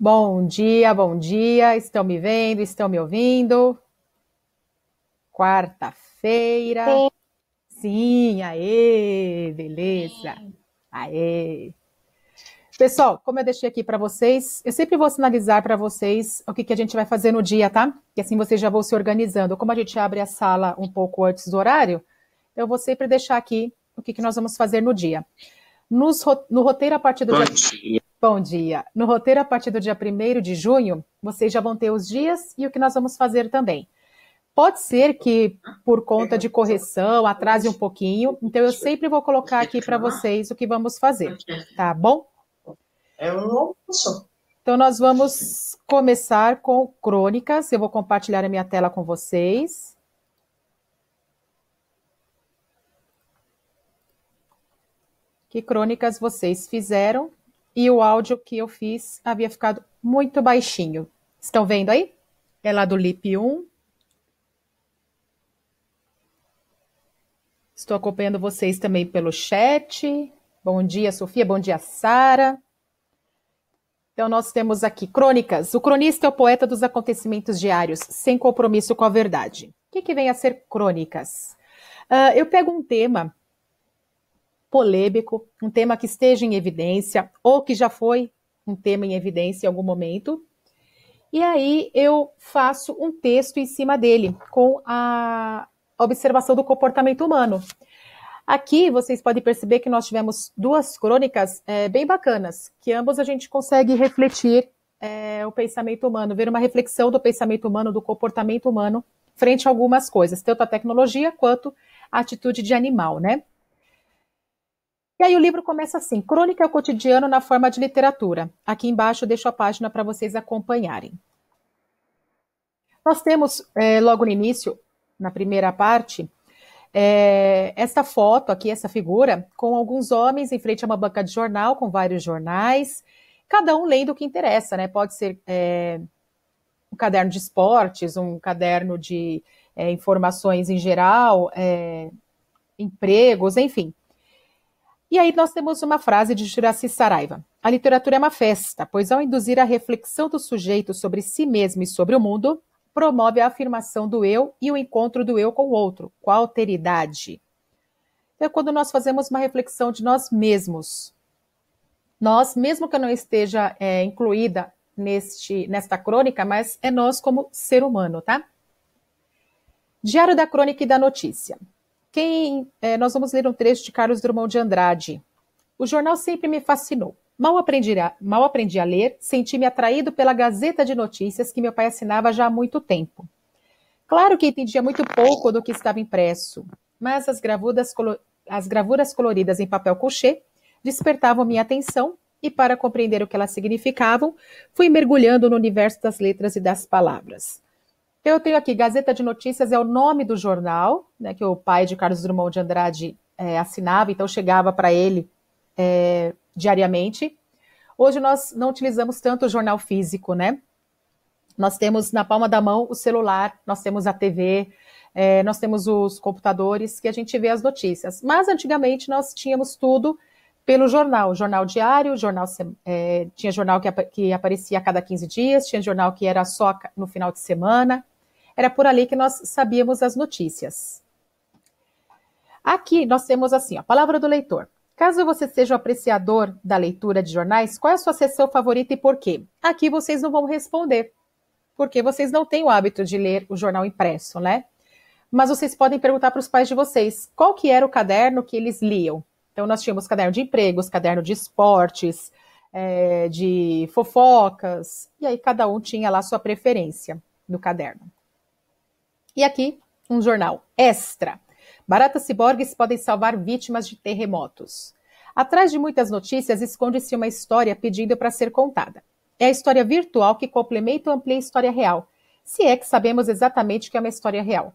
Bom dia, bom dia. Estão me vendo? Estão me ouvindo? Quarta-feira. Sim. aê, beleza. Sim. Aê. Pessoal, como eu deixei aqui para vocês, eu sempre vou sinalizar para vocês o que, que a gente vai fazer no dia, tá? E assim vocês já vão se organizando. Como a gente abre a sala um pouco antes do horário, eu vou sempre deixar aqui o que, que nós vamos fazer no dia. Nos, no roteiro a partir do Bom dia Bom dia! No roteiro, a partir do dia 1 de junho, vocês já vão ter os dias e o que nós vamos fazer também. Pode ser que, por conta de correção, atrase um pouquinho, então eu sempre vou colocar aqui para vocês o que vamos fazer, tá bom? É então, nós vamos começar com crônicas. Eu vou compartilhar a minha tela com vocês. Que crônicas vocês fizeram e o áudio que eu fiz havia ficado muito baixinho. Estão vendo aí? É lá do LIP 1. Estou acompanhando vocês também pelo chat. Bom dia, Sofia. Bom dia, Sara. Então, nós temos aqui crônicas. O cronista é o poeta dos acontecimentos diários, sem compromisso com a verdade. O que, que vem a ser crônicas? Uh, eu pego um tema polêmico, um tema que esteja em evidência ou que já foi um tema em evidência em algum momento. E aí eu faço um texto em cima dele com a observação do comportamento humano. Aqui vocês podem perceber que nós tivemos duas crônicas é, bem bacanas, que ambas a gente consegue refletir é, o pensamento humano, ver uma reflexão do pensamento humano, do comportamento humano, frente a algumas coisas, tanto a tecnologia quanto a atitude de animal, né? E aí o livro começa assim: Crônica é o cotidiano na forma de literatura. Aqui embaixo eu deixo a página para vocês acompanharem. Nós temos, é, logo no início, na primeira parte, é, esta foto aqui, essa figura, com alguns homens em frente a uma banca de jornal, com vários jornais, cada um lendo o que interessa, né? Pode ser é, um caderno de esportes, um caderno de é, informações em geral, é, empregos, enfim. E aí nós temos uma frase de Juraci Saraiva. A literatura é uma festa, pois ao induzir a reflexão do sujeito sobre si mesmo e sobre o mundo, promove a afirmação do eu e o encontro do eu com o outro, com a alteridade. É quando nós fazemos uma reflexão de nós mesmos. Nós, mesmo que eu não esteja é, incluída neste, nesta crônica, mas é nós como ser humano, tá? Diário da Crônica e da Notícia. Quem é, Nós vamos ler um trecho de Carlos Drummond de Andrade. O jornal sempre me fascinou. Mal aprendi, a, mal aprendi a ler, senti-me atraído pela Gazeta de Notícias que meu pai assinava já há muito tempo. Claro que entendia muito pouco do que estava impresso, mas as, colo, as gravuras coloridas em papel couché despertavam minha atenção e, para compreender o que elas significavam, fui mergulhando no universo das letras e das palavras. Então, eu tenho aqui Gazeta de Notícias, é o nome do jornal, né, que o pai de Carlos Drummond de Andrade é, assinava, então chegava para ele é, diariamente. Hoje nós não utilizamos tanto o jornal físico, né? Nós temos na palma da mão o celular, nós temos a TV, é, eh, nós temos os computadores que a gente vê as notícias. Mas antigamente nós tínhamos tudo pelo jornal, jornal diário, jornal é, tinha jornal que, que, aparecia a cada 15 dias, tinha jornal que era só no final de semana era por ali que nós sabíamos as notícias. Aqui nós temos assim, a palavra do leitor. Caso você seja o apreciador da leitura de jornais, qual é a sua sessão favorita e por quê? Aqui vocês não vão responder, porque vocês não têm o hábito de ler o jornal impresso, né? Mas vocês podem perguntar para os pais de vocês qual que era o caderno que eles liam. Então nós tínhamos caderno de empregos, caderno de esportes, é, de fofocas, e aí cada um tinha lá sua preferência no caderno. E aqui, um jornal extra. Baratas ciborgues podem salvar vítimas de terremotos. Atrás de muitas notícias esconde-se uma história pedindo para ser contada. É a história virtual que complementa ou amplia a história real, se é que sabemos exatamente o que é uma história real.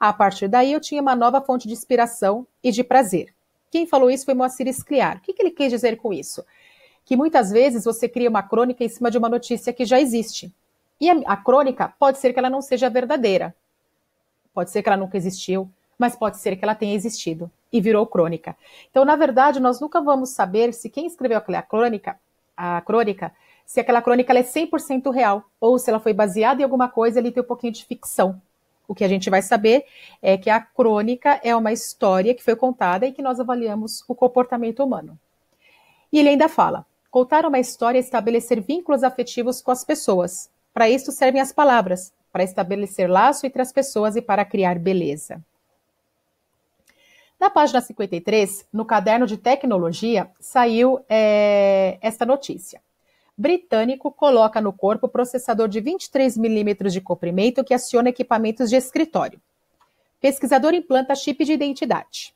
A partir daí, eu tinha uma nova fonte de inspiração e de prazer. Quem falou isso foi Moacir Escliar. O que, que ele quis dizer com isso? Que muitas vezes você cria uma crônica em cima de uma notícia que já existe. E a, a crônica pode ser que ela não seja verdadeira, pode ser que ela nunca existiu, mas pode ser que ela tenha existido e virou crônica. Então, na verdade, nós nunca vamos saber se quem escreveu aquela crônica, a crônica, se aquela crônica é 100% real ou se ela foi baseada em alguma coisa ali tem um pouquinho de ficção. O que a gente vai saber é que a crônica é uma história que foi contada e que nós avaliamos o comportamento humano. E ele ainda fala: contar uma história é estabelecer vínculos afetivos com as pessoas. Para isso servem as palavras, para estabelecer laço entre as pessoas e para criar beleza. Na página 53, no caderno de tecnologia, saiu é, esta notícia. Britânico coloca no corpo processador de 23 milímetros de comprimento que aciona equipamentos de escritório. Pesquisador implanta chip de identidade.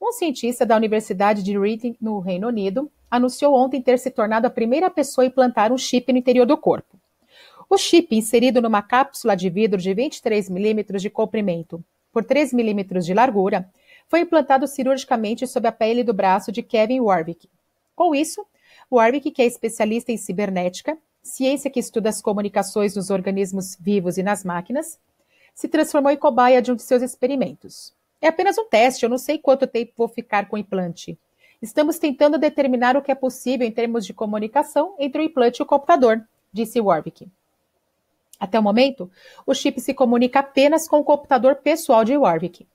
Um cientista da Universidade de Reading, no Reino Unido, anunciou ontem ter se tornado a primeira pessoa a implantar um chip no interior do corpo. O chip, inserido numa cápsula de vidro de 23 milímetros de comprimento por 3 milímetros de largura, foi implantado cirurgicamente sob a pele do braço de Kevin Warwick. Com isso, Warwick, que é especialista em cibernética, ciência que estuda as comunicações nos organismos vivos e nas máquinas, se transformou em cobaia de um de seus experimentos. É apenas um teste, eu não sei quanto tempo vou ficar com o implante. Estamos tentando determinar o que é possível em termos de comunicação entre o implante e o computador, disse Warwick. Até o momento, o chip se comunica apenas com o computador pessoal de Warwick.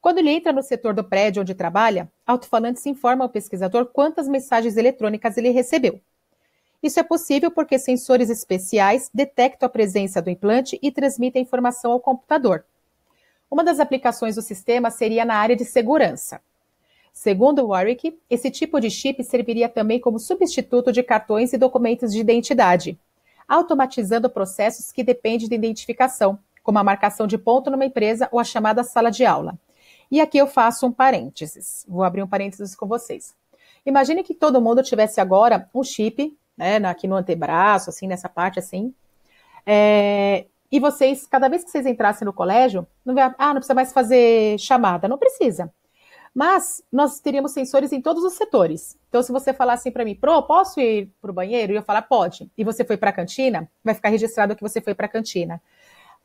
Quando ele entra no setor do prédio onde trabalha, alto se informa ao pesquisador quantas mensagens eletrônicas ele recebeu. Isso é possível porque sensores especiais detectam a presença do implante e transmitem a informação ao computador. Uma das aplicações do sistema seria na área de segurança. Segundo Warwick, esse tipo de chip serviria também como substituto de cartões e documentos de identidade automatizando processos que dependem de identificação, como a marcação de ponto numa empresa ou a chamada sala de aula. E aqui eu faço um parênteses, vou abrir um parênteses com vocês. Imagine que todo mundo tivesse agora um chip, né, aqui no antebraço, assim, nessa parte assim, é, e vocês, cada vez que vocês entrassem no colégio, não ah, não precisa mais fazer chamada, não precisa. Mas nós teríamos sensores em todos os setores. Então, se você falar assim para mim, Pro, posso ir para o banheiro? E eu falar, pode. E você foi para a cantina, vai ficar registrado que você foi para a cantina.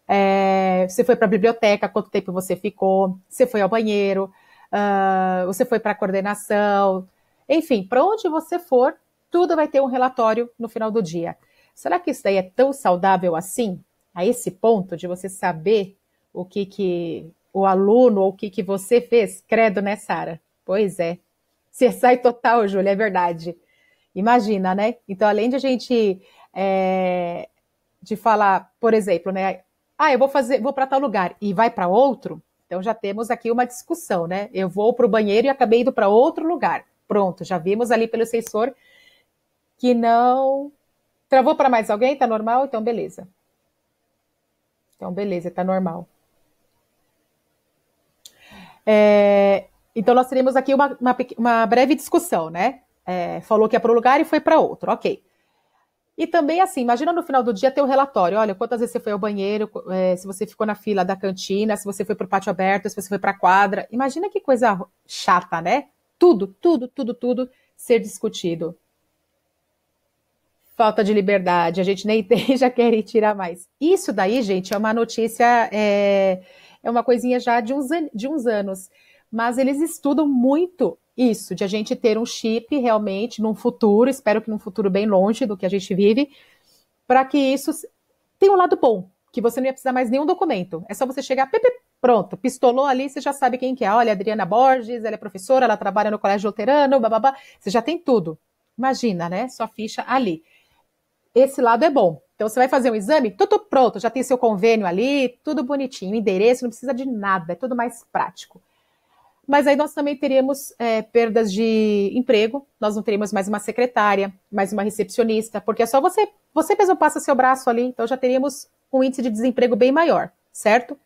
É, você foi para a biblioteca, quanto tempo você ficou? Você foi ao banheiro? Uh, você foi para a coordenação? Enfim, para onde você for, tudo vai ter um relatório no final do dia. Será que isso daí é tão saudável assim? A esse ponto de você saber o que, que o aluno ou o que, que você fez? Credo, né, Sara? Pois é. Sai total, Júlia, é verdade. Imagina, né? Então, além de a gente é, de falar, por exemplo, né? Ah, eu vou fazer, vou para tal lugar e vai para outro. Então já temos aqui uma discussão, né? Eu vou para o banheiro e acabei indo para outro lugar. Pronto, já vimos ali pelo sensor que não travou para mais alguém. Tá normal, então beleza. Então beleza, tá normal. É, então, nós teremos aqui uma, uma, uma breve discussão, né? É, falou que ia para um lugar e foi para outro, ok. E também, assim, imagina no final do dia ter o um relatório: olha, quantas vezes você foi ao banheiro, é, se você ficou na fila da cantina, se você foi para o pátio aberto, se você foi para a quadra. Imagina que coisa chata, né? Tudo, tudo, tudo, tudo ser discutido. Falta de liberdade, a gente nem tem, já quer tirar mais. Isso daí, gente, é uma notícia. É é uma coisinha já de uns, de uns anos. Mas eles estudam muito isso, de a gente ter um chip realmente num futuro, espero que num futuro bem longe do que a gente vive, para que isso tenha um lado bom, que você não ia precisar mais nenhum documento. É só você chegar, pip, pronto, pistolou ali, você já sabe quem que é. Olha, Adriana Borges, ela é professora, ela trabalha no colégio luterano, bababá. Você já tem tudo. Imagina, né? Sua ficha ali. Esse lado é bom. Então você vai fazer um exame, tudo pronto, já tem seu convênio ali, tudo bonitinho, endereço, não precisa de nada, é tudo mais prático. Mas aí nós também teríamos é, perdas de emprego, nós não teríamos mais uma secretária, mais uma recepcionista, porque é só você, você mesmo passa seu braço ali, então já teríamos um índice de desemprego bem maior, certo?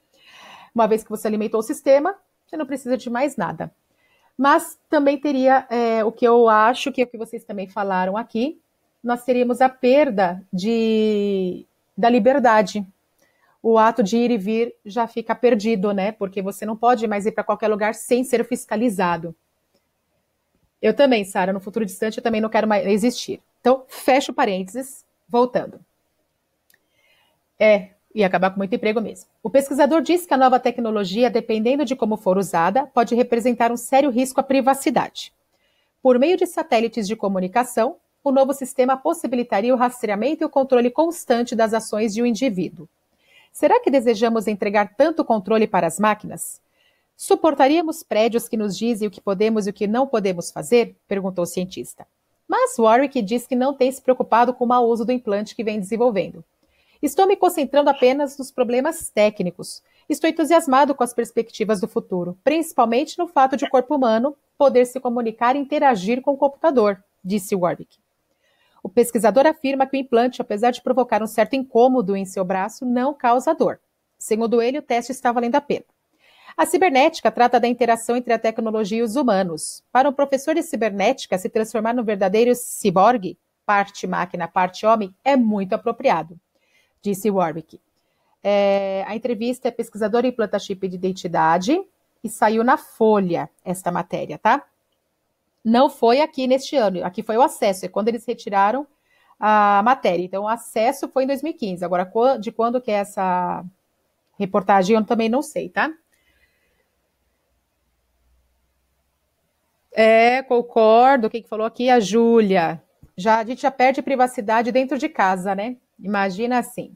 Uma vez que você alimentou o sistema, você não precisa de mais nada. Mas também teria é, o que eu acho que é o que vocês também falaram aqui, nós teríamos a perda de, da liberdade. O ato de ir e vir já fica perdido, né? Porque você não pode mais ir para qualquer lugar sem ser fiscalizado. Eu também, Sara, no futuro distante eu também não quero mais existir. Então, fecho parênteses, voltando. É, e acabar com muito emprego mesmo. O pesquisador diz que a nova tecnologia, dependendo de como for usada, pode representar um sério risco à privacidade. Por meio de satélites de comunicação, o novo sistema possibilitaria o rastreamento e o controle constante das ações de um indivíduo. Será que desejamos entregar tanto controle para as máquinas? Suportaríamos prédios que nos dizem o que podemos e o que não podemos fazer? perguntou o cientista. Mas Warwick diz que não tem se preocupado com o mau uso do implante que vem desenvolvendo. Estou me concentrando apenas nos problemas técnicos. Estou entusiasmado com as perspectivas do futuro, principalmente no fato de o corpo humano poder se comunicar e interagir com o computador, disse Warwick. O pesquisador afirma que o implante, apesar de provocar um certo incômodo em seu braço, não causa dor. Segundo ele, o teste está valendo a pena. A cibernética trata da interação entre a tecnologia e os humanos. Para um professor de cibernética, se transformar num verdadeiro ciborgue, parte máquina, parte homem, é muito apropriado, disse Warwick. É, a entrevista é pesquisador implanta chip de identidade e saiu na Folha esta matéria, tá? não foi aqui neste ano, aqui foi o acesso, é quando eles retiraram a matéria. Então, o acesso foi em 2015. Agora, de quando que é essa reportagem, eu também não sei, tá? É, concordo. Quem que falou aqui? A Júlia. Já, a gente já perde privacidade dentro de casa, né? Imagina assim.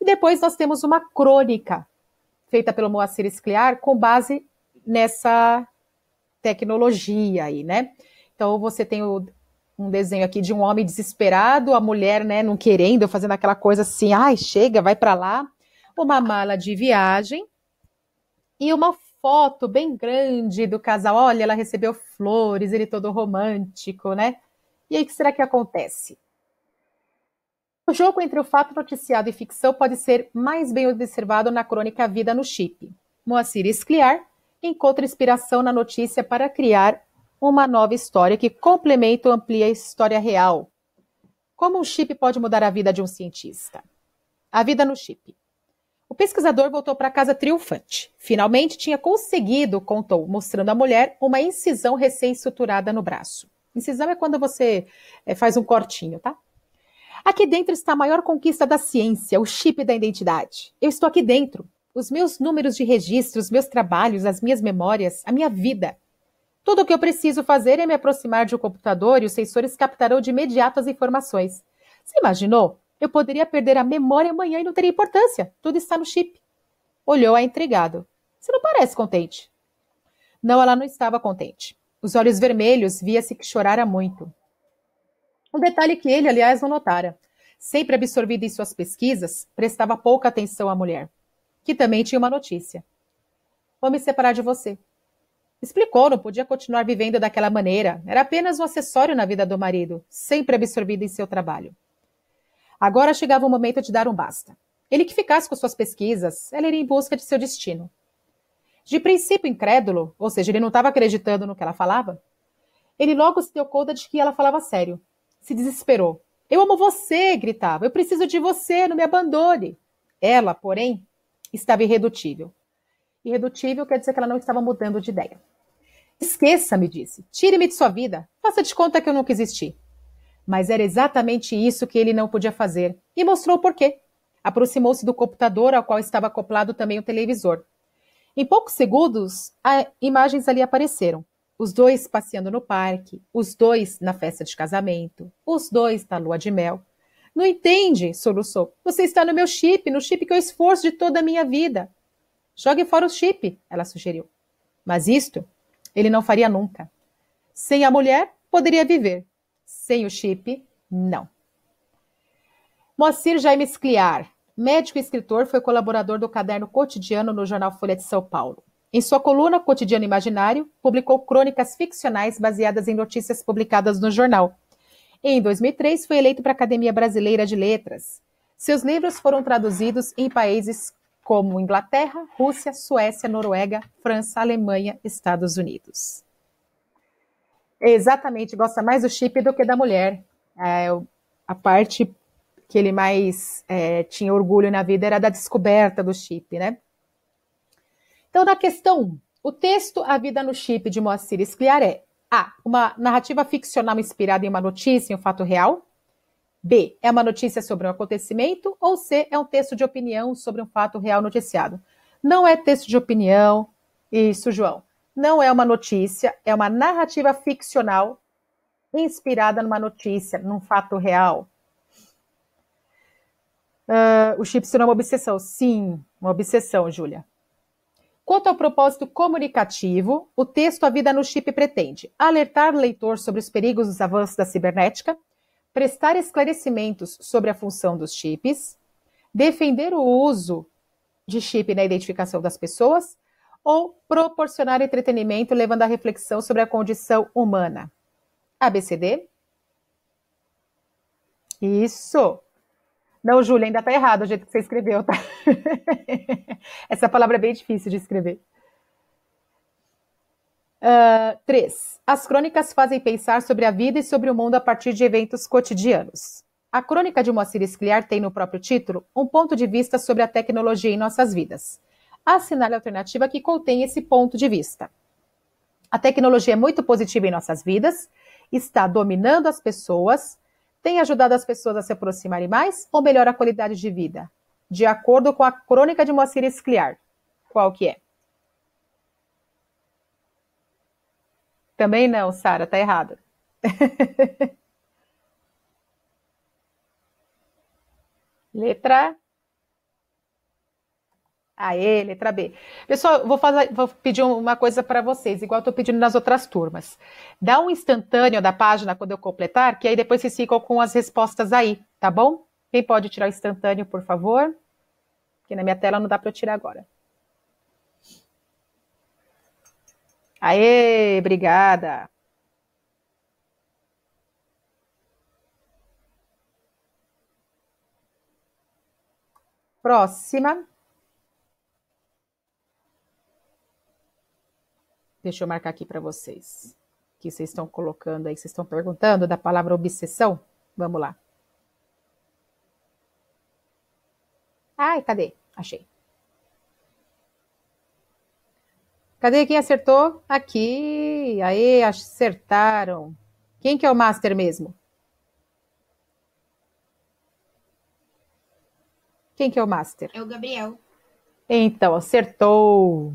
E depois nós temos uma crônica feita pelo Moacir Escliar com base nessa tecnologia aí, né? Então você tem o, um desenho aqui de um homem desesperado, a mulher, né, não querendo, fazendo aquela coisa assim, ai, chega, vai para lá, uma mala de viagem e uma foto bem grande do casal. Olha, ela recebeu flores, ele todo romântico, né? E aí, o que será que acontece? O jogo entre o fato noticiado e ficção pode ser mais bem observado na crônica Vida no Chip. Moacir Escliar, encontra inspiração na notícia para criar uma nova história que complementa ou amplia a história real. Como um chip pode mudar a vida de um cientista? A vida no chip. O pesquisador voltou para casa triunfante. Finalmente tinha conseguido, contou, mostrando à mulher uma incisão recém-estruturada no braço. Incisão é quando você eh, faz um cortinho, tá? Aqui dentro está a maior conquista da ciência, o chip da identidade. Eu estou aqui dentro os meus números de registro, os meus trabalhos, as minhas memórias, a minha vida. Tudo o que eu preciso fazer é me aproximar de um computador e os sensores captarão de imediato as informações. Você imaginou? Eu poderia perder a memória amanhã e não teria importância. Tudo está no chip. Olhou a intrigado. Você não parece contente. Não, ela não estava contente. Os olhos vermelhos via-se que chorara muito. Um detalhe que ele, aliás, não notara. Sempre absorvido em suas pesquisas, prestava pouca atenção à mulher que também tinha uma notícia. Vou me separar de você. Explicou, não podia continuar vivendo daquela maneira. Era apenas um acessório na vida do marido, sempre absorvido em seu trabalho. Agora chegava o momento de dar um basta. Ele que ficasse com suas pesquisas, ela iria em busca de seu destino. De princípio incrédulo, ou seja, ele não estava acreditando no que ela falava, ele logo se deu conta de que ela falava sério. Se desesperou. Eu amo você, gritava. Eu preciso de você, não me abandone. Ela, porém, estava irredutível. Irredutível quer dizer que ela não estava mudando de ideia. Esqueça, me disse. Tire-me de sua vida. Faça de conta que eu nunca existi. Mas era exatamente isso que ele não podia fazer e mostrou por quê. Aproximou-se do computador ao qual estava acoplado também o televisor. Em poucos segundos, imagens ali apareceram. Os dois passeando no parque, os dois na festa de casamento, os dois na lua de mel. Não entende, soluçou. Você está no meu chip, no chip que eu esforço de toda a minha vida. Jogue fora o chip, ela sugeriu. Mas isto ele não faria nunca. Sem a mulher, poderia viver. Sem o chip, não. Moacir Jaime Scliar, médico e escritor, foi colaborador do Caderno Cotidiano no jornal Folha de São Paulo. Em sua coluna Cotidiano Imaginário, publicou crônicas ficcionais baseadas em notícias publicadas no jornal, em 2003, foi eleito para a Academia Brasileira de Letras. Seus livros foram traduzidos em países como Inglaterra, Rússia, Suécia, Noruega, França, Alemanha, Estados Unidos. Exatamente, gosta mais do chip do que da mulher. É, a parte que ele mais é, tinha orgulho na vida era da descoberta do chip, né? Então, na questão 1, o texto A Vida no Chip de Moacir Escliar é a. Uma narrativa ficcional inspirada em uma notícia, em um fato real. B. É uma notícia sobre um acontecimento. Ou C. É um texto de opinião sobre um fato real noticiado. Não é texto de opinião, isso, João. Não é uma notícia, é uma narrativa ficcional inspirada numa notícia, num fato real. Uh, o chip será é uma obsessão. Sim, uma obsessão, Júlia. Quanto ao propósito comunicativo, o texto A Vida no Chip pretende alertar o leitor sobre os perigos dos avanços da cibernética, prestar esclarecimentos sobre a função dos chips, defender o uso de chip na identificação das pessoas ou proporcionar entretenimento levando à reflexão sobre a condição humana. ABCD? Isso! Não, Júlia, ainda tá errado o jeito que você escreveu, tá? Essa palavra é bem difícil de escrever. Uh, três. As crônicas fazem pensar sobre a vida e sobre o mundo a partir de eventos cotidianos. A crônica de Moacir Escliar tem no próprio título um ponto de vista sobre a tecnologia em nossas vidas. Assinale a alternativa que contém esse ponto de vista. A tecnologia é muito positiva em nossas vidas, está dominando as pessoas, tem ajudado as pessoas a se aproximarem mais ou melhora a qualidade de vida? De acordo com a crônica de Moacir Escliar, qual que é? Também não, Sara, tá errado. Letra Aê, letra B. Pessoal, vou, fazer, vou pedir uma coisa para vocês, igual estou pedindo nas outras turmas. Dá um instantâneo da página quando eu completar, que aí depois vocês ficam com as respostas aí, tá bom? Quem pode tirar o instantâneo, por favor? Porque na minha tela não dá para eu tirar agora. Aê, obrigada. Próxima. Deixa eu marcar aqui para vocês. Que vocês estão colocando aí, vocês estão perguntando da palavra obsessão. Vamos lá. Ai, cadê? Achei. Cadê quem acertou? Aqui. Aê, acertaram. Quem que é o master mesmo? Quem que é o master? É o Gabriel. Então, acertou.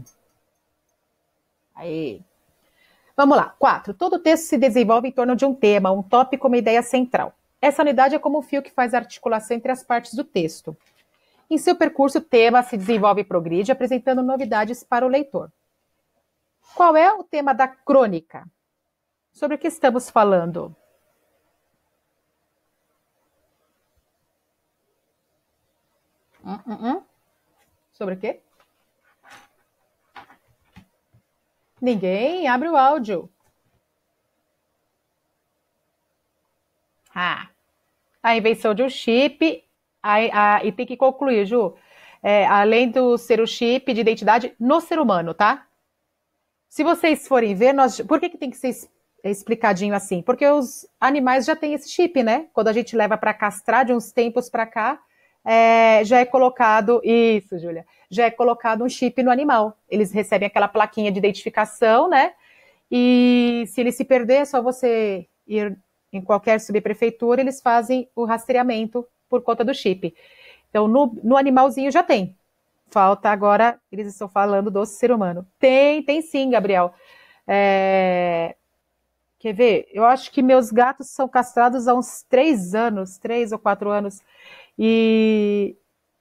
Aí. Vamos lá. Quatro. Todo texto se desenvolve em torno de um tema, um tópico, uma ideia central. Essa unidade é como um fio que faz a articulação entre as partes do texto. Em seu percurso, o tema se desenvolve e progride, apresentando novidades para o leitor. Qual é o tema da crônica? Sobre o que estamos falando? Uh -uh Sobre o quê? Ninguém abre o áudio. Ah, a invenção de um chip, a, a, e tem que concluir, Ju, é, além do ser o chip de identidade no ser humano, tá? Se vocês forem ver, nós, por que, que tem que ser explicadinho assim? Porque os animais já têm esse chip, né? Quando a gente leva para castrar de uns tempos para cá, é, já é colocado. Isso, Júlia. Já é colocado um chip no animal. Eles recebem aquela plaquinha de identificação, né? E se ele se perder, é só você ir em qualquer subprefeitura, eles fazem o rastreamento por conta do chip. Então, no, no animalzinho já tem. Falta agora, eles estão falando do ser humano. Tem, tem sim, Gabriel. É, Quer ver? Eu acho que meus gatos são castrados há uns três anos, três ou quatro anos. E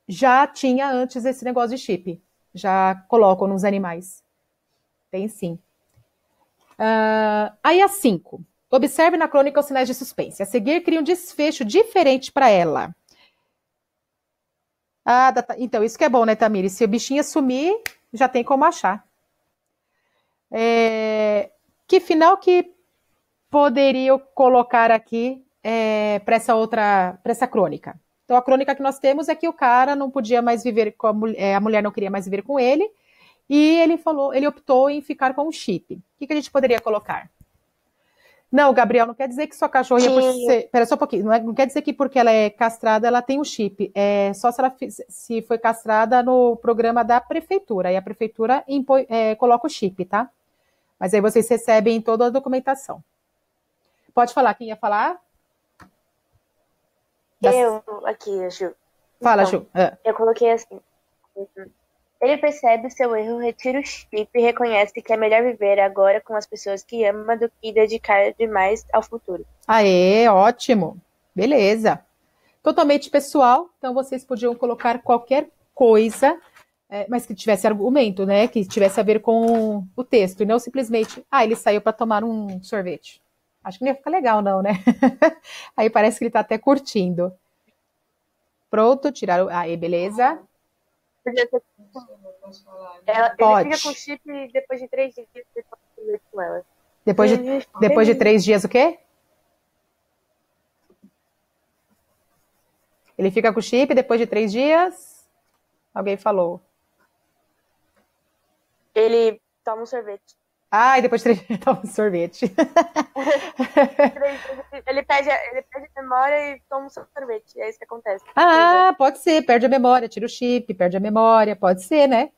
já tinha antes esse negócio de chip. Já colocam nos animais. Tem sim. Uh, aí a cinco. Observe na crônica os sinais de suspense. A seguir, cria um desfecho diferente para ela. Ah, então, isso que é bom, né, Tamiri? Se o bichinho sumir, já tem como achar. É... Que final que Poderia colocar aqui é, para essa outra, para essa crônica. Então a crônica que nós temos é que o cara não podia mais viver com a mulher, é, a mulher não queria mais viver com ele, e ele falou, ele optou em ficar com o chip. O que, que a gente poderia colocar? Não, Gabriel, não quer dizer que sua cachorrinha. Ser... Pera só um pouquinho. Não, é, não, quer dizer que porque ela é castrada, ela tem o um chip. É só se ela se foi castrada no programa da prefeitura. E a prefeitura é, coloca o chip, tá? Mas aí vocês recebem toda a documentação. Pode falar, quem ia falar? Eu, aqui, Ju. Fala, então, Ju. É. Eu coloquei assim. Uhum. Ele percebe seu erro, retira o chip e reconhece que é melhor viver agora com as pessoas que ama do que dedicar demais ao futuro. Aê, ótimo. Beleza. Totalmente pessoal, então vocês podiam colocar qualquer coisa, é, mas que tivesse argumento, né? Que tivesse a ver com o texto, e não simplesmente, ah, ele saiu para tomar um sorvete. Acho que não ia ficar legal, não, né? aí parece que ele tá até curtindo. Pronto, tiraram. Aí, beleza. Ela, Pode. Ele fica com chip depois de três dias depois de com ela. Depois de, depois de três dias o quê? Ele fica com o chip depois de três dias? Alguém falou. Ele toma um sorvete. Ah, e depois de três dias toma um sorvete. ele, perde, ele perde a memória e toma um sorvete. É isso que acontece. Ah, pode ser. Perde a memória, tira o chip, perde a memória. Pode ser, né?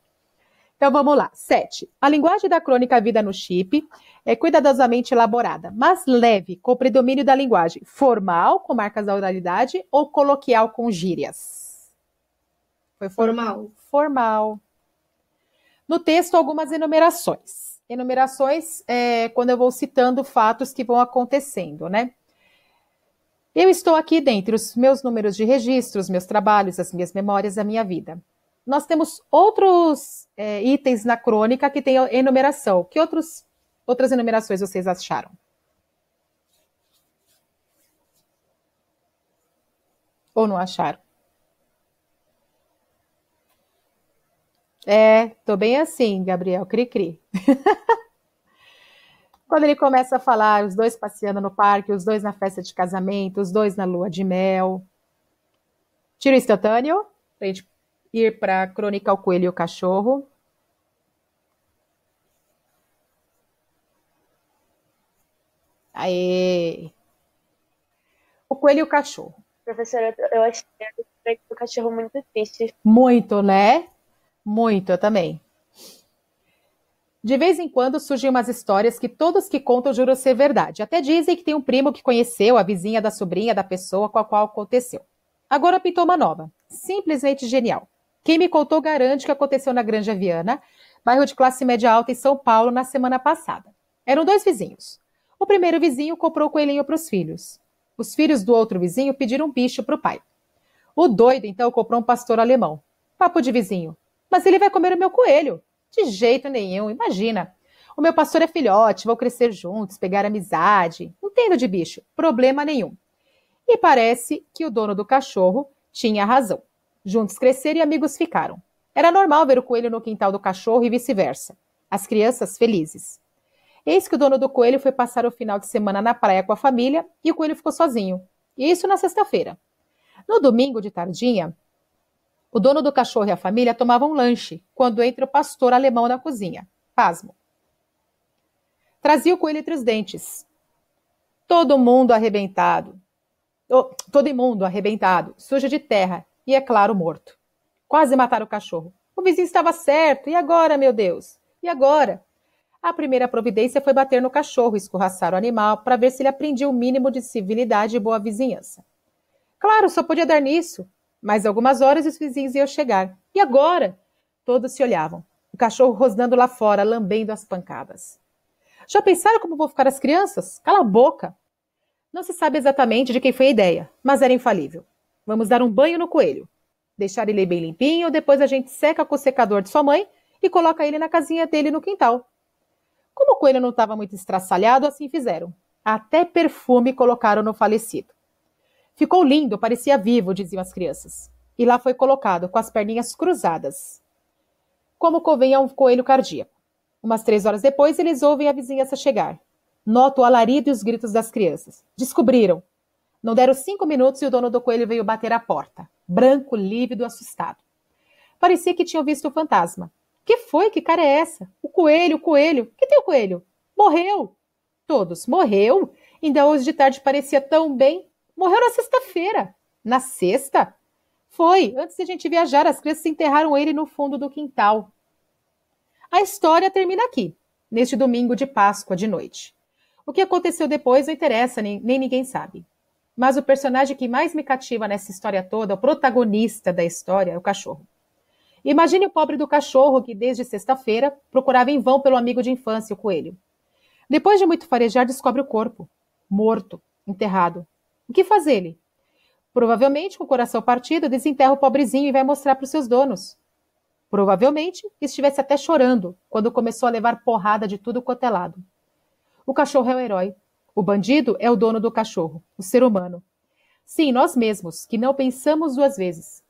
Então vamos lá. Sete. A linguagem da crônica Vida no Chip é cuidadosamente elaborada, mas leve, com predomínio da linguagem formal, com marcas da oralidade, ou coloquial com gírias. Foi formal. Formal. No texto, algumas enumerações enumerações é, quando eu vou citando fatos que vão acontecendo, né? Eu estou aqui dentre os meus números de registros, meus trabalhos, as minhas memórias, a minha vida. Nós temos outros é, itens na crônica que tem enumeração. Que outros, outras enumerações vocês acharam? Ou não acharam? É, tô bem assim, Gabriel, cri-cri. Quando ele começa a falar, os dois passeando no parque, os dois na festa de casamento, os dois na lua de mel. Tiro instantâneo, pra gente ir pra Crônica o Coelho e o Cachorro. Aê! O Coelho e o Cachorro. Professora, eu achei o é cachorro muito triste. Muito, né? Muito, eu também. De vez em quando surgem umas histórias que todos que contam juram ser verdade. Até dizem que tem um primo que conheceu a vizinha da sobrinha da pessoa com a qual aconteceu. Agora pintou uma nova. Simplesmente genial. Quem me contou garante que aconteceu na Granja Viana, bairro de classe média alta em São Paulo, na semana passada. Eram dois vizinhos. O primeiro vizinho comprou coelhinho para os filhos. Os filhos do outro vizinho pediram um bicho para o pai. O doido, então, comprou um pastor alemão. Papo de vizinho mas ele vai comer o meu coelho. De jeito nenhum, imagina. O meu pastor é filhote, vou crescer juntos, pegar amizade. Entendo de bicho, problema nenhum. E parece que o dono do cachorro tinha razão. Juntos cresceram e amigos ficaram. Era normal ver o coelho no quintal do cachorro e vice-versa. As crianças felizes. Eis que o dono do coelho foi passar o final de semana na praia com a família e o coelho ficou sozinho. E isso na sexta-feira. No domingo de tardinha, o dono do cachorro e a família tomavam lanche quando entra o pastor alemão na cozinha. Pasmo. Trazia o coelho entre os dentes. Todo mundo arrebentado. Oh, todo imundo, arrebentado, sujo de terra e, é claro, morto. Quase mataram o cachorro. O vizinho estava certo. E agora, meu Deus? E agora? A primeira providência foi bater no cachorro, escorraçar o animal, para ver se ele aprendia o mínimo de civilidade e boa vizinhança. Claro, só podia dar nisso. Mais algumas horas e os vizinhos iam chegar. E agora? Todos se olhavam. O cachorro rosnando lá fora, lambendo as pancadas. Já pensaram como vão ficar as crianças? Cala a boca! Não se sabe exatamente de quem foi a ideia, mas era infalível. Vamos dar um banho no coelho. Deixar ele bem limpinho, depois a gente seca com o secador de sua mãe e coloca ele na casinha dele no quintal. Como o coelho não estava muito estraçalhado, assim fizeram. Até perfume colocaram no falecido. Ficou lindo, parecia vivo, diziam as crianças. E lá foi colocado, com as perninhas cruzadas. Como convém a um coelho cardíaco. Umas três horas depois, eles ouvem a vizinhança chegar. Nota o alarido e os gritos das crianças. Descobriram. Não deram cinco minutos e o dono do coelho veio bater à porta. Branco, lívido, assustado. Parecia que tinham visto o fantasma. Que foi? Que cara é essa? O coelho, o coelho. Que tem o coelho? Morreu! Todos. Morreu? Ainda hoje de tarde parecia tão bem. Morreu na sexta-feira. Na sexta? Foi. Antes de a gente viajar, as crianças enterraram ele no fundo do quintal. A história termina aqui, neste domingo de Páscoa de noite. O que aconteceu depois não interessa, nem, nem ninguém sabe. Mas o personagem que mais me cativa nessa história toda, o protagonista da história, é o cachorro. Imagine o pobre do cachorro que, desde sexta-feira, procurava em vão pelo amigo de infância, o coelho. Depois de muito farejar, descobre o corpo, morto, enterrado, o que faz ele? Provavelmente, com o coração partido, desenterra o pobrezinho e vai mostrar para os seus donos. Provavelmente estivesse até chorando quando começou a levar porrada de tudo quanto é lado. O cachorro é o herói. O bandido é o dono do cachorro, o ser humano. Sim, nós mesmos, que não pensamos duas vezes.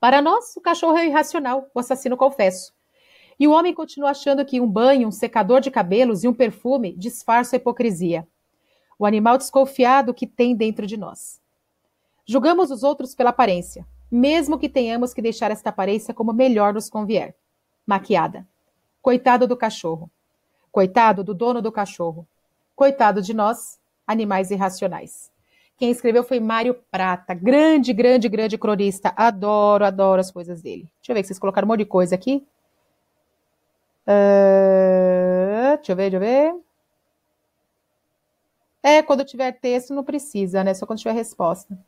Para nós, o cachorro é o irracional, o assassino confesso. E o homem continua achando que um banho, um secador de cabelos e um perfume disfarçam a hipocrisia o animal desconfiado que tem dentro de nós. Julgamos os outros pela aparência, mesmo que tenhamos que deixar esta aparência como melhor nos convier. Maquiada. Coitado do cachorro. Coitado do dono do cachorro. Coitado de nós, animais irracionais. Quem escreveu foi Mário Prata, grande, grande, grande cronista. Adoro, adoro as coisas dele. Deixa eu ver se vocês colocaram um monte de coisa aqui. Uh, deixa eu ver, deixa eu ver. É, quando tiver texto não precisa, né? Só quando tiver resposta.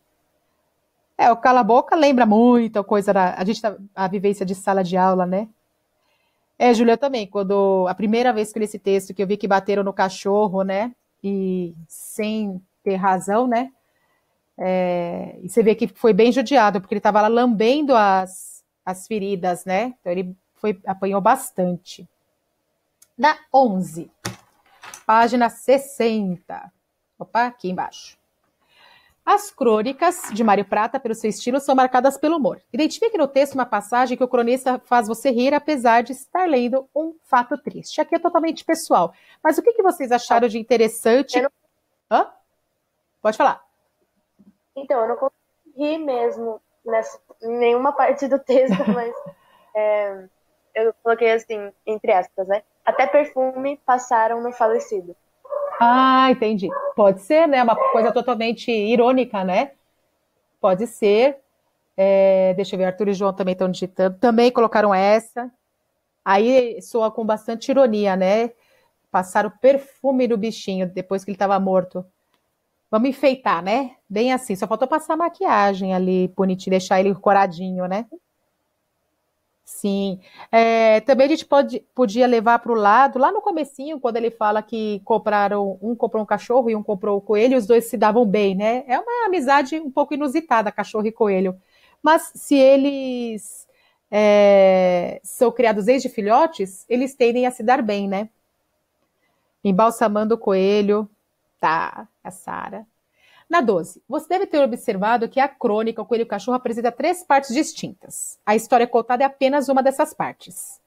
É, o cala boca lembra muito a coisa da a gente tá, a vivência de sala de aula, né? É, Júlia, também, quando a primeira vez que eu li esse texto, que eu vi que bateram no cachorro, né? E sem ter razão, né? É, e você vê que foi bem judiado, porque ele estava lá lambendo as, as feridas, né? Então ele foi, apanhou bastante. Na 11, página 60. Opa, aqui embaixo. As crônicas de Mário Prata, pelo seu estilo, são marcadas pelo humor. Identifique no texto uma passagem que o cronista faz você rir, apesar de estar lendo um fato triste. Aqui é totalmente pessoal. Mas o que, que vocês acharam de interessante? Não... Hã? Pode falar. Então, eu não consegui mesmo nessa, nenhuma parte do texto, mas é, eu coloquei assim, entre aspas, né? Até perfume passaram no falecido. Ah, entendi. Pode ser, né? Uma coisa totalmente irônica, né? Pode ser. É, deixa eu ver, Arthur e João também estão digitando. Também colocaram essa. Aí soa com bastante ironia, né? Passaram perfume no bichinho depois que ele estava morto. Vamos enfeitar, né? Bem assim. Só faltou passar a maquiagem ali, bonitinho, deixar ele coradinho, né? Sim. É, também a gente pode, podia levar para o lado, lá no comecinho, quando ele fala que compraram, um comprou um cachorro e um comprou o um coelho, os dois se davam bem, né? É uma amizade um pouco inusitada, cachorro e coelho. Mas se eles é, são criados desde filhotes, eles tendem a se dar bem, né? Embalsamando o coelho, tá, a Sara. Na 12, você deve ter observado que a crônica O Coelho e o Cachorro apresenta três partes distintas. A história é contada é apenas uma dessas partes.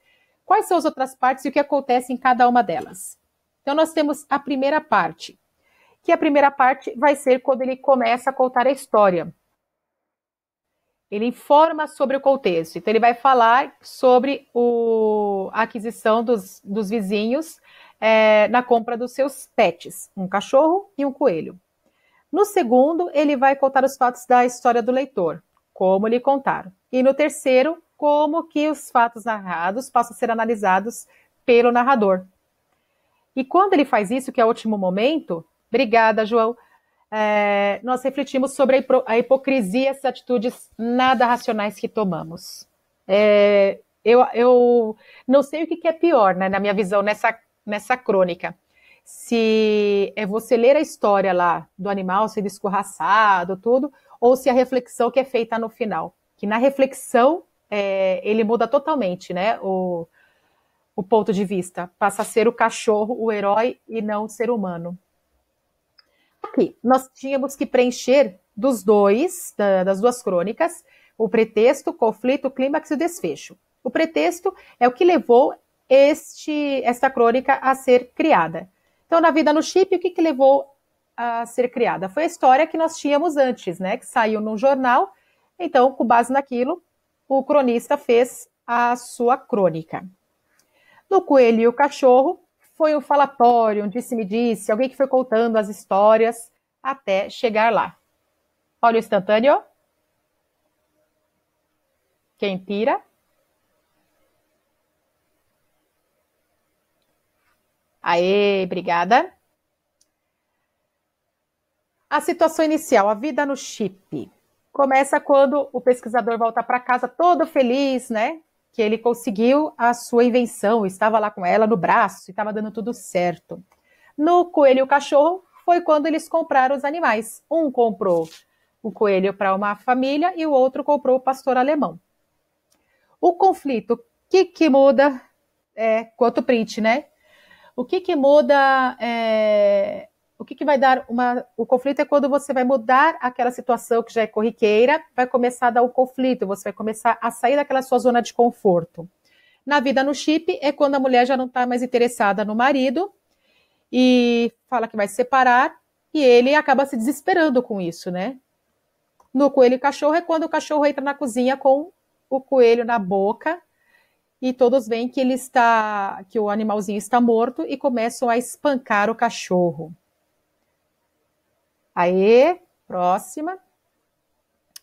Quais são as outras partes e o que acontece em cada uma delas? Então, nós temos a primeira parte, que a primeira parte vai ser quando ele começa a contar a história. Ele informa sobre o contexto. Então, ele vai falar sobre o, a aquisição dos, dos vizinhos é, na compra dos seus pets, um cachorro e um coelho. No segundo, ele vai contar os fatos da história do leitor, como lhe contaram. E no terceiro, como que os fatos narrados passam a ser analisados pelo narrador. E quando ele faz isso, que é o último momento, obrigada, João, é, nós refletimos sobre a, hipo a hipocrisia, essas atitudes nada racionais que tomamos. É, eu, eu, não sei o que, que é pior, né, na minha visão, nessa, nessa crônica se é você ler a história lá do animal sendo é escorraçado, tudo, ou se a reflexão que é feita no final. Que na reflexão é, ele muda totalmente, né? O, o ponto de vista. Passa a ser o cachorro, o herói e não o ser humano. Aqui, nós tínhamos que preencher dos dois, da, das duas crônicas, o pretexto, o conflito, o clímax e o desfecho. O pretexto é o que levou este, esta crônica a ser criada. Então, na vida no chip, o que, que levou a ser criada? Foi a história que nós tínhamos antes, né? Que saiu num jornal. Então, com base naquilo, o cronista fez a sua crônica. No Coelho e o Cachorro, foi um falatório, um disse-me-disse, alguém que foi contando as histórias até chegar lá. Olha o instantâneo. Quem tira? Aê, obrigada. A situação inicial, a vida no chip. Começa quando o pesquisador volta para casa todo feliz, né? Que ele conseguiu a sua invenção, estava lá com ela no braço e estava dando tudo certo. No coelho e o cachorro foi quando eles compraram os animais. Um comprou o coelho para uma família e o outro comprou o pastor alemão. O conflito, o que, que muda é quanto print, né? O que, que muda? É, o que, que vai dar uma. O conflito é quando você vai mudar aquela situação que já é corriqueira, vai começar a dar o um conflito, você vai começar a sair daquela sua zona de conforto. Na vida no chip é quando a mulher já não está mais interessada no marido e fala que vai se separar e ele acaba se desesperando com isso, né? No coelho e cachorro é quando o cachorro entra na cozinha com o coelho na boca e todos veem que ele está, que o animalzinho está morto e começam a espancar o cachorro. Aí, próxima.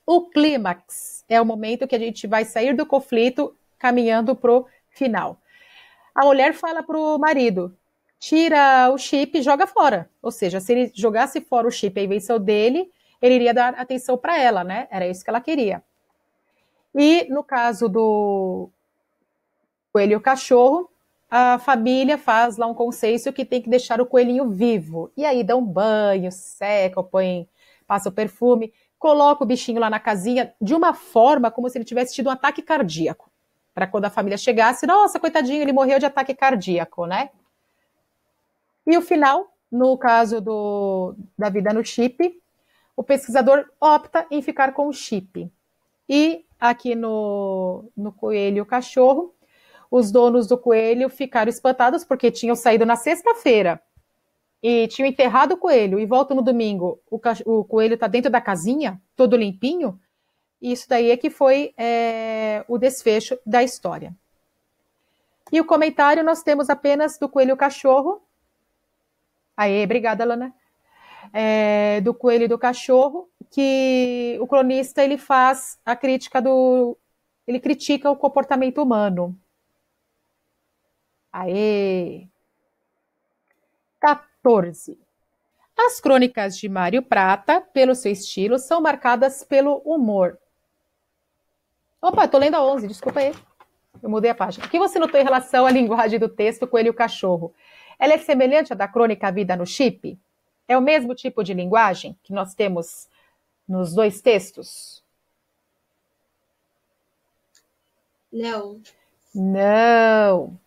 O clímax é o momento que a gente vai sair do conflito caminhando pro final. A mulher fala pro marido: tira o chip e joga fora. Ou seja, se ele jogasse fora o chip e a invenção dele, ele iria dar atenção para ela, né? Era isso que ela queria. E no caso do coelho e o cachorro, a família faz lá um consenso que tem que deixar o coelhinho vivo. E aí dá um banho, seca, põe, passa o perfume, coloca o bichinho lá na casinha de uma forma como se ele tivesse tido um ataque cardíaco. Para quando a família chegasse, nossa, coitadinho, ele morreu de ataque cardíaco, né? E o final, no caso do, da vida no chip, o pesquisador opta em ficar com o chip. E aqui no, no coelho e o cachorro, os donos do coelho ficaram espantados porque tinham saído na sexta-feira e tinham enterrado o coelho e voltam no domingo, o, o coelho está dentro da casinha, todo limpinho. Isso daí é que foi é, o desfecho da história. E o comentário nós temos apenas do coelho cachorro. Aê, obrigada, Lana. É, do coelho e do cachorro, que o cronista ele faz a crítica do. ele critica o comportamento humano. Aê! 14. As crônicas de Mário Prata, pelo seu estilo, são marcadas pelo humor. Opa, tô lendo a 11, desculpa aí. Eu mudei a página. O que você notou em relação à linguagem do texto Coelho e o Cachorro? Ela é semelhante à da crônica Vida no Chip? É o mesmo tipo de linguagem que nós temos nos dois textos? Não. Não.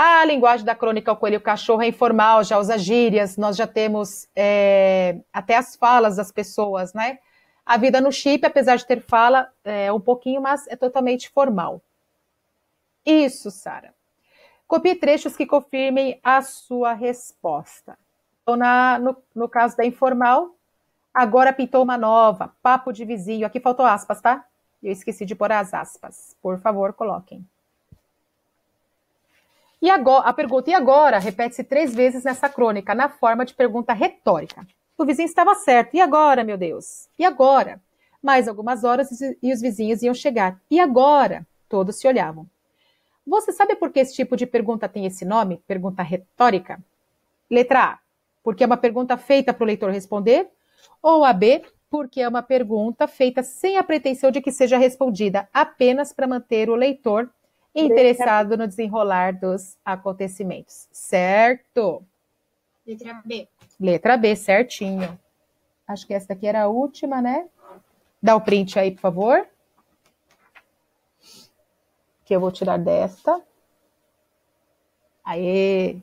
A linguagem da crônica O Coelho e o Cachorro é informal, já usa gírias, nós já temos é, até as falas das pessoas, né? A vida no chip, apesar de ter fala, é um pouquinho, mas é totalmente formal. Isso, Sara. Copie trechos que confirmem a sua resposta. Então, na, no, no caso da informal, agora pintou uma nova, papo de vizinho. Aqui faltou aspas, tá? Eu esqueci de pôr as aspas. Por favor, coloquem. E agora, a pergunta e agora repete-se três vezes nessa crônica, na forma de pergunta retórica. O vizinho estava certo. E agora, meu Deus? E agora? Mais algumas horas e os vizinhos iam chegar. E agora? Todos se olhavam. Você sabe por que esse tipo de pergunta tem esse nome? Pergunta retórica? Letra A, porque é uma pergunta feita para o leitor responder. Ou a B, porque é uma pergunta feita sem a pretensão de que seja respondida, apenas para manter o leitor interessado no desenrolar dos acontecimentos. Certo? Letra B. Letra B, certinho. Acho que essa aqui era a última, né? Dá o print aí, por favor. Que eu vou tirar desta. Aê!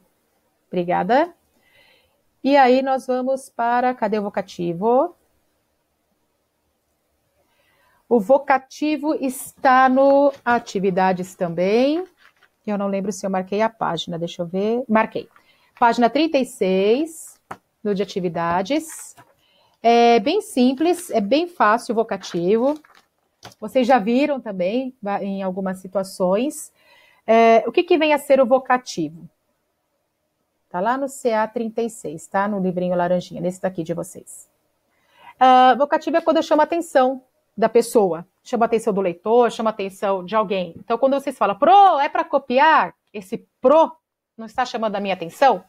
Obrigada. E aí nós vamos para. Cadê o vocativo? O vocativo está no atividades também. Eu não lembro se eu marquei a página, deixa eu ver. Marquei. Página 36, no de atividades. É bem simples, é bem fácil o vocativo. Vocês já viram também em algumas situações. É, o que, que vem a ser o vocativo? Tá lá no CA 36, tá? No livrinho laranjinha, nesse daqui de vocês. Uh, vocativo é quando eu chamo atenção, da pessoa, chama a atenção do leitor, chama a atenção de alguém. Então, quando vocês falam pro, é para copiar, esse pro não está chamando a minha atenção?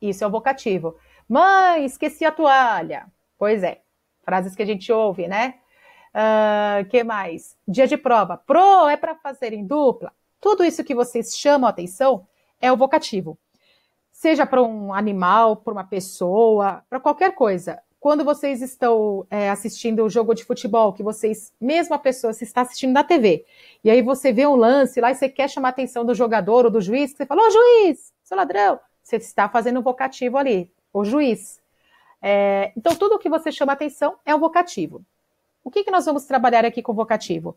Isso é o vocativo. Mãe, esqueci a toalha. Pois é, frases que a gente ouve, né? Uh, que mais? Dia de prova. Pro é para fazer em dupla. Tudo isso que vocês chamam a atenção é o vocativo. Seja para um animal, para uma pessoa, para qualquer coisa quando vocês estão é, assistindo o um jogo de futebol, que vocês, mesma pessoa, se está assistindo na TV, e aí você vê um lance lá e você quer chamar a atenção do jogador ou do juiz, que você fala, ô juiz, seu ladrão, você está fazendo um vocativo ali, o juiz. É, então, tudo que você chama atenção é um vocativo. O que, que nós vamos trabalhar aqui com o vocativo?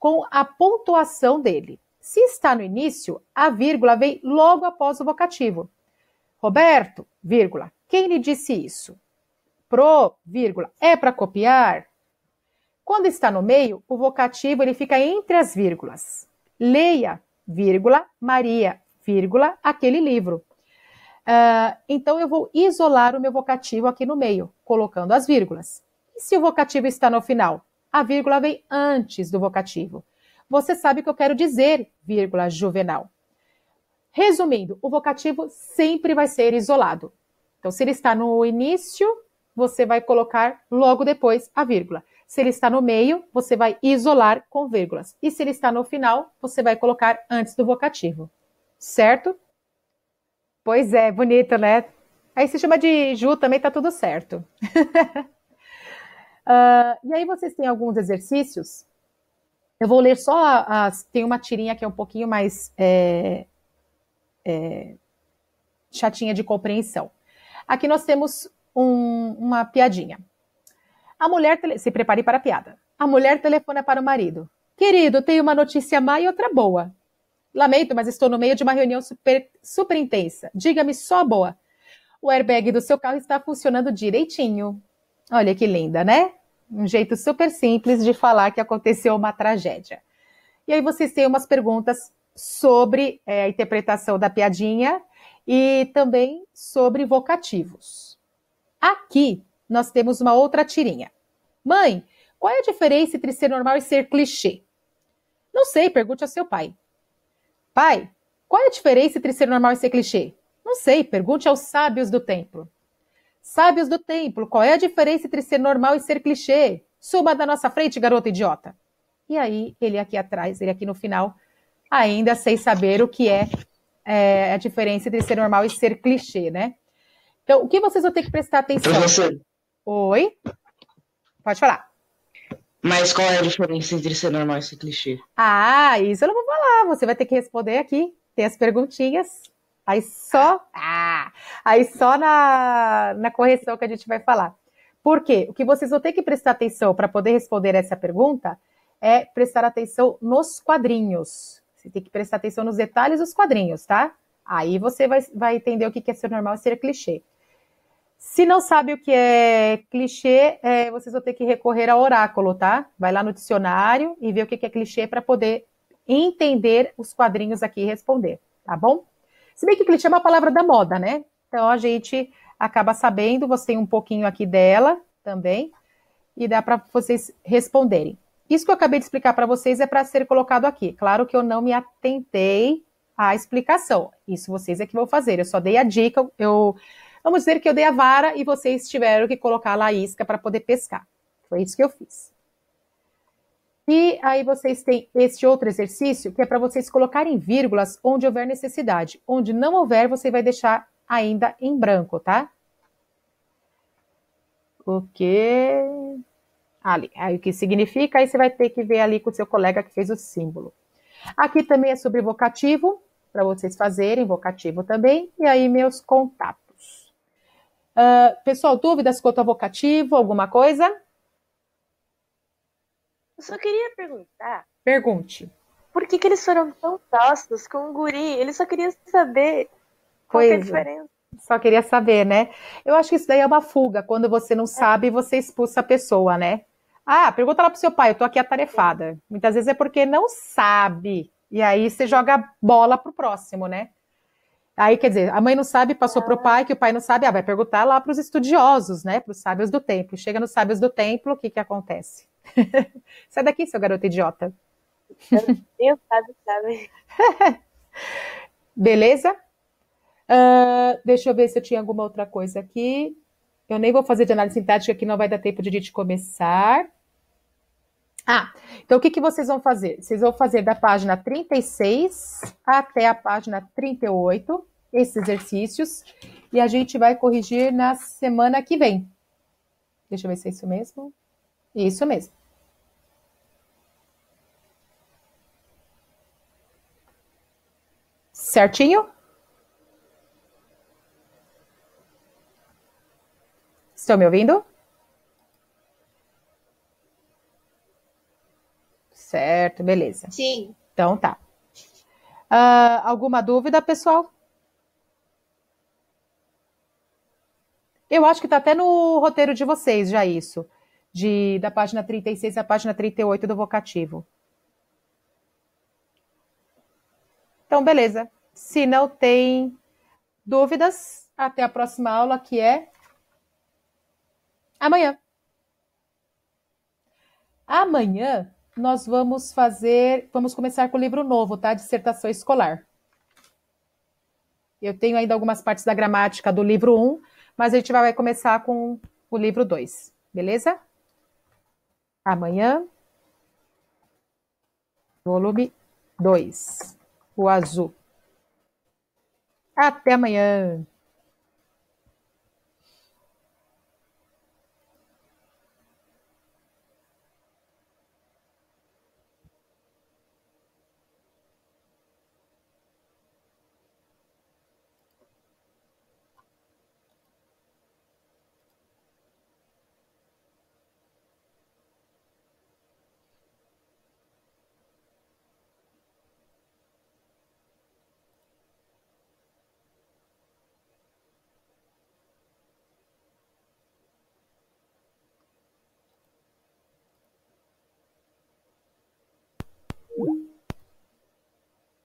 Com a pontuação dele. Se está no início, a vírgula vem logo após o vocativo. Roberto, vírgula, quem lhe disse isso? pro, vírgula, é para copiar? Quando está no meio, o vocativo ele fica entre as vírgulas. Leia, vírgula, Maria, vírgula, aquele livro. Uh, então eu vou isolar o meu vocativo aqui no meio, colocando as vírgulas. E se o vocativo está no final? A vírgula vem antes do vocativo. Você sabe o que eu quero dizer, vírgula, juvenal. Resumindo, o vocativo sempre vai ser isolado. Então, se ele está no início, você vai colocar logo depois a vírgula. Se ele está no meio, você vai isolar com vírgulas. E se ele está no final, você vai colocar antes do vocativo. Certo? Pois é, bonito, né? Aí se chama de Ju, também tá tudo certo. uh, e aí vocês têm alguns exercícios. Eu vou ler só as. Tem uma tirinha que é um pouquinho mais é, é, chatinha de compreensão. Aqui nós temos um, uma piadinha. A mulher tele... se prepare para a piada. A mulher telefona para o marido. Querido, tenho uma notícia má e outra boa. Lamento, mas estou no meio de uma reunião super, super intensa. Diga-me só a boa. O airbag do seu carro está funcionando direitinho. Olha que linda, né? Um jeito super simples de falar que aconteceu uma tragédia. E aí vocês têm umas perguntas sobre é, a interpretação da piadinha e também sobre vocativos. Aqui nós temos uma outra tirinha. Mãe, qual é a diferença entre ser normal e ser clichê? Não sei, pergunte ao seu pai. Pai, qual é a diferença entre ser normal e ser clichê? Não sei, pergunte aos sábios do templo. Sábios do templo, qual é a diferença entre ser normal e ser clichê? Suma da nossa frente, garota idiota. E aí, ele aqui atrás, ele aqui no final, ainda sem saber o que é, é a diferença entre ser normal e ser clichê, né? Então, o que vocês vão ter que prestar atenção? você... Oi? Pode falar. Mas qual é a diferença entre ser normal e ser clichê? Ah, isso eu não vou falar. Você vai ter que responder aqui. Tem as perguntinhas. Aí só. Ah, aí só na, na correção que a gente vai falar. Por quê? O que vocês vão ter que prestar atenção para poder responder essa pergunta é prestar atenção nos quadrinhos. Você tem que prestar atenção nos detalhes dos quadrinhos, tá? Aí você vai, vai entender o que é ser normal e ser clichê. Se não sabe o que é clichê, é, vocês vão ter que recorrer ao oráculo, tá? Vai lá no dicionário e vê o que é clichê para poder entender os quadrinhos aqui e responder, tá bom? Se bem que clichê é uma palavra da moda, né? Então a gente acaba sabendo, você tem um pouquinho aqui dela também, e dá para vocês responderem. Isso que eu acabei de explicar para vocês é para ser colocado aqui. Claro que eu não me atentei à explicação. Isso vocês é que vão fazer. Eu só dei a dica, eu Vamos dizer que eu dei a vara e vocês tiveram que colocar lá a isca para poder pescar. Foi isso que eu fiz. E aí vocês têm este outro exercício que é para vocês colocarem vírgulas onde houver necessidade. Onde não houver, você vai deixar ainda em branco, tá? Ok. ali, aí o que significa, aí você vai ter que ver ali com o seu colega que fez o símbolo. Aqui também é sobre vocativo, para vocês fazerem vocativo também, e aí meus contatos. Uh, pessoal, dúvidas quanto ao vocativo, alguma coisa? Eu só queria perguntar. Pergunte. Por que, que eles foram tão tostos com o guri? Ele só queria saber qual é a é. diferença. Só queria saber, né? Eu acho que isso daí é uma fuga. Quando você não é. sabe, você expulsa a pessoa, né? Ah, pergunta lá pro seu pai, eu tô aqui atarefada. Muitas vezes é porque não sabe. E aí você joga bola pro próximo, né? Aí, quer dizer, a mãe não sabe, passou para o ah. pai, que o pai não sabe, ah, vai perguntar lá para os estudiosos, né, para os sábios do templo. Chega nos sábios do templo, o que, que acontece? Sai daqui, seu garoto idiota. Deus sabe, sabe. Beleza? Uh, deixa eu ver se eu tinha alguma outra coisa aqui. Eu nem vou fazer de análise sintática, que não vai dar tempo de a gente começar. Ah, então o que, que vocês vão fazer? Vocês vão fazer da página 36 até a página 38 esses exercícios e a gente vai corrigir na semana que vem. Deixa eu ver se é isso mesmo. Isso mesmo. Certinho? Estão me ouvindo? certo, beleza. Sim. Então tá. Uh, alguma dúvida, pessoal? Eu acho que está até no roteiro de vocês já isso, de da página 36 à página 38 do vocativo. Então, beleza. Se não tem dúvidas, até a próxima aula, que é amanhã. Amanhã nós vamos fazer, vamos começar com o livro novo, tá? Dissertação escolar. Eu tenho ainda algumas partes da gramática do livro 1, mas a gente vai começar com o livro 2, beleza? Amanhã, volume 2, o azul. Até amanhã!